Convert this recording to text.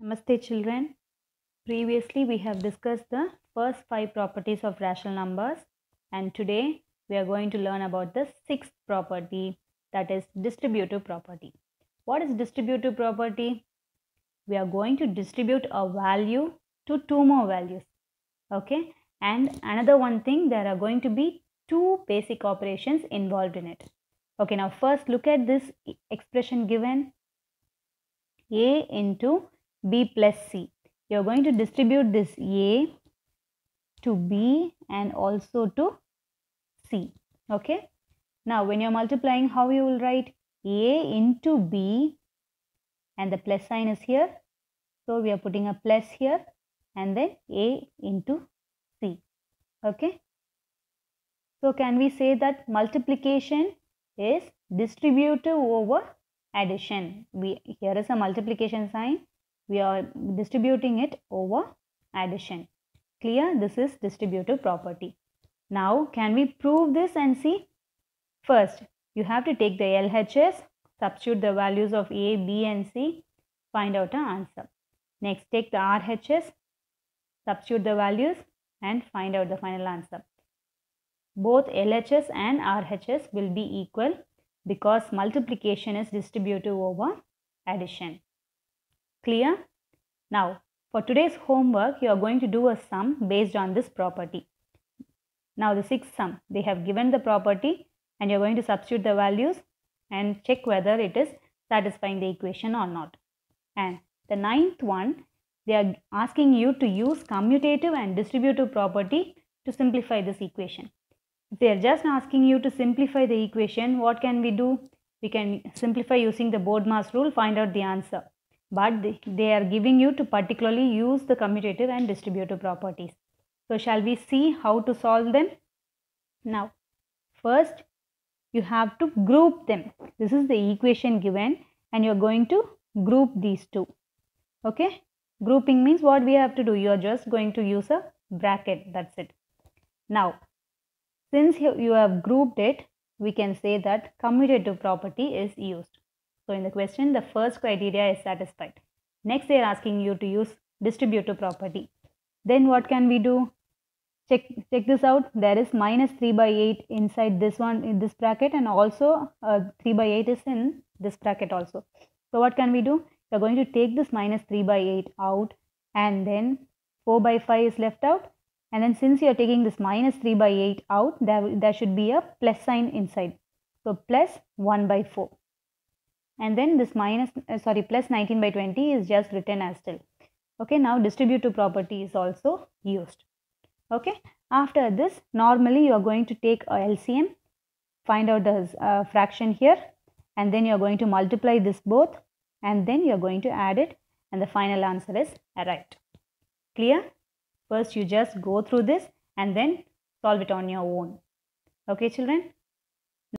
Namaste children. Previously we have discussed the first five properties of rational numbers and today we are going to learn about the sixth property that is distributive property. What is distributive property? We are going to distribute a value to two more values. Okay and another one thing there are going to be two basic operations involved in it. Okay now first look at this expression given a into B plus C. You are going to distribute this A to B and also to C. Okay. Now when you are multiplying how you will write A into B and the plus sign is here. So we are putting a plus here and then A into C. Okay. So can we say that multiplication is distributive over addition. We Here is a multiplication sign we are distributing it over addition clear this is distributive property now can we prove this and see first you have to take the LHS substitute the values of A B and C find out an answer next take the RHS substitute the values and find out the final answer both LHS and RHS will be equal because multiplication is distributive over addition clear now, for today's homework, you are going to do a sum based on this property. Now, the sixth sum, they have given the property and you are going to substitute the values and check whether it is satisfying the equation or not. And the ninth one, they are asking you to use commutative and distributive property to simplify this equation. If they are just asking you to simplify the equation, what can we do? We can simplify using the Bodmer's rule, find out the answer but they are giving you to particularly use the commutative and distributive properties. So shall we see how to solve them? Now, first you have to group them. This is the equation given and you are going to group these two. Okay. Grouping means what we have to do. You are just going to use a bracket. That's it. Now, since you have grouped it, we can say that commutative property is used. So in the question, the first criteria is satisfied. Next, they are asking you to use distributive property. Then what can we do? Check, check this out. There is minus 3 by 8 inside this one in this bracket and also uh, 3 by 8 is in this bracket also. So what can we do? We are going to take this minus 3 by 8 out and then 4 by 5 is left out and then since you are taking this minus 3 by 8 out, there, there should be a plus sign inside. So plus 1 by 4 and then this minus uh, sorry plus 19 by 20 is just written as still okay now distributive property is also used okay after this normally you are going to take a LCM find out the uh, fraction here and then you are going to multiply this both and then you are going to add it and the final answer is right clear first you just go through this and then solve it on your own okay children